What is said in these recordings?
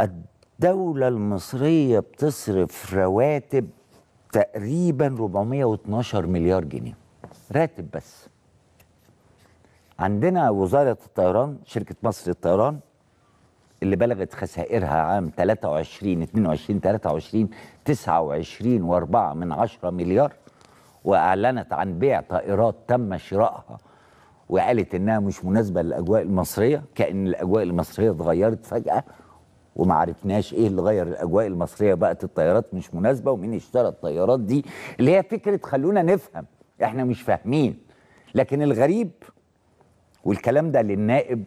الدولة المصرية بتصرف رواتب تقريبا 412 مليار جنيه راتب بس عندنا وزارة الطيران شركة مصر للطيران اللي بلغت خسائرها عام 23 22 23 29 و4 من 10 مليار وأعلنت عن بيع طائرات تم شرائها وقالت إنها مش مناسبة للأجواء المصرية كأن الأجواء المصرية اتغيرت فجأة وما عرفناش ايه اللي غير الاجواء المصريه بقت الطيارات مش مناسبه ومين اشترى الطيارات دي اللي هي فكره خلونا نفهم احنا مش فاهمين لكن الغريب والكلام ده للنائب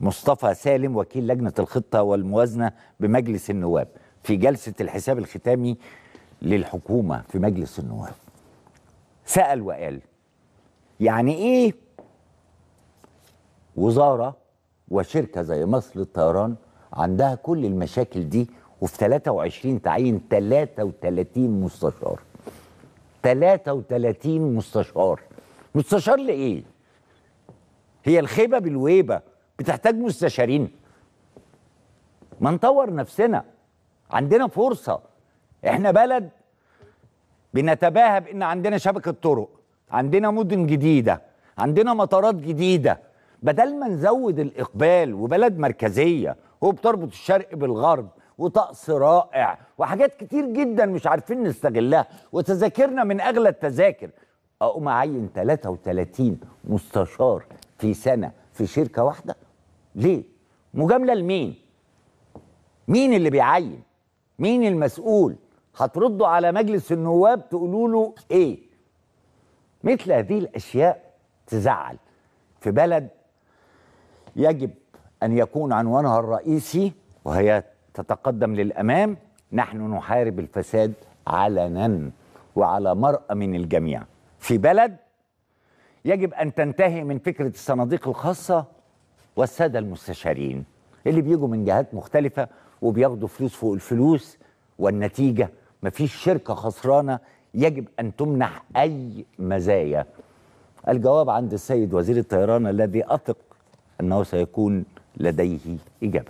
مصطفى سالم وكيل لجنه الخطه والموازنه بمجلس النواب في جلسه الحساب الختامي للحكومه في مجلس النواب سال وقال يعني ايه وزاره وشركه زي مصر للطيران عندها كل المشاكل دي وفي 23 تعين 33 مستشار 33 مستشار مستشار لإيه؟ هي الخيبة بالويبة بتحتاج مستشارين ما نطور نفسنا عندنا فرصة احنا بلد بنتباهى بان عندنا شبكة طرق عندنا مدن جديدة عندنا مطارات جديدة بدل ما نزود الإقبال وبلد مركزية وبتربط الشرق بالغرب وطقس رائع وحاجات كتير جدا مش عارفين نستغلها وتذاكرنا من اغلى التذاكر اقوم اعين 33 مستشار في سنه في شركه واحده ليه مجامله لمين مين اللي بيعين مين المسؤول هتردوا على مجلس النواب تقولوا له ايه مثل هذه الاشياء تزعل في بلد يجب أن يكون عنوانها الرئيسي وهي تتقدم للأمام نحن نحارب الفساد علنا وعلى مرأة من الجميع في بلد يجب أن تنتهي من فكرة الصناديق الخاصة والسادة المستشارين اللي بيجوا من جهات مختلفة وبياخدوا فلوس فوق الفلوس والنتيجة مفيش شركة خسرانة يجب أن تمنح أي مزايا الجواب عند السيد وزير الطيران الذي أثق أنه سيكون لديه إجابة